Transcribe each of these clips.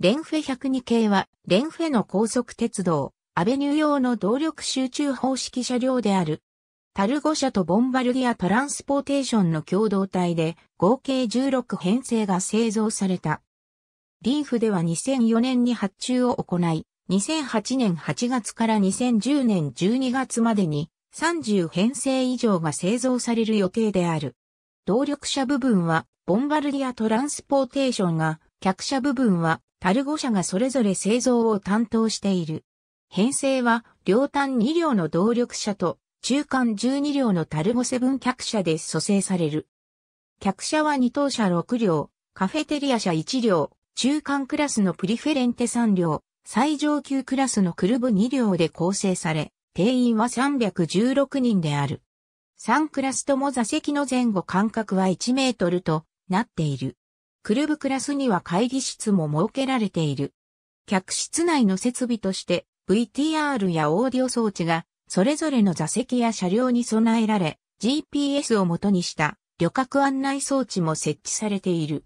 レンフェ102系は、レンフェの高速鉄道、アベニュー用の動力集中方式車両である。タルゴ社とボンバルディア・トランスポーテーションの共同体で、合計16編成が製造された。リーフでは2004年に発注を行い、2008年8月から2010年12月までに30編成以上が製造される予定である。動力車部分はボンバルディアトランスポーテーションが、客車部分はタルゴ社がそれぞれ製造を担当している。編成は両端2両の動力車と中間12両のタルゴセブン客車で蘇生される。客車は2等車6両、カフェテリア車1両、中間クラスのプリフェレンテ3両、最上級クラスのクルブ2両で構成され、定員は316人である。3クラスとも座席の前後間隔は1メートルとなっている。クルブクラスには会議室も設けられている。客室内の設備として VTR やオーディオ装置がそれぞれの座席や車両に備えられ GPS を元にした旅客案内装置も設置されている。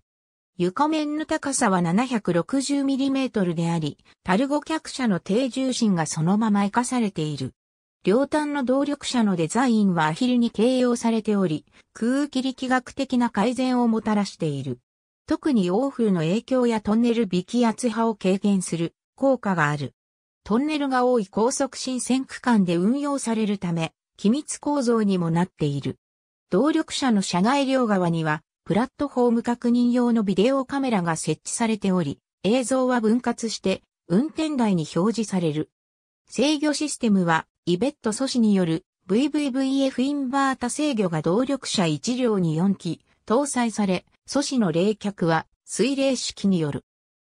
床面の高さは 760mm であり、タルゴ客車の低重心がそのまま活かされている。両端の動力車のデザインはアヒルに形容されており、空気力学的な改善をもたらしている。特にフ風の影響やトンネル微気圧波を軽減する効果がある。トンネルが多い高速新線区間で運用されるため、機密構造にもなっている。動力車の車外両側には、プラットフォーム確認用のビデオカメラが設置されており、映像は分割して、運転台に表示される。制御システムはイベット素子による VVVF インバータ制御が動力車1両に4機搭載され、素子の冷却は水冷式による。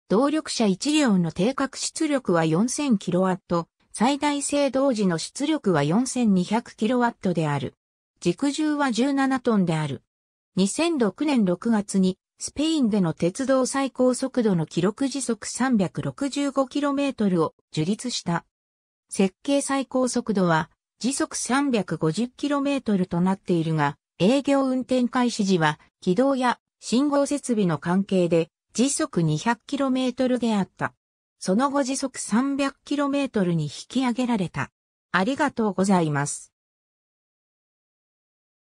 動力車1両の定格出力は 4000kW、最大制動時の出力は 4200kW である。軸重は17トンである。2006年6月にスペインでの鉄道最高速度の記録時速 365km を樹立した設計最高速度は時速 350km となっているが、営業運転開始時は軌道や信号設備の関係で時速 200km であった。その後時速 300km に引き上げられた。ありがとうございます。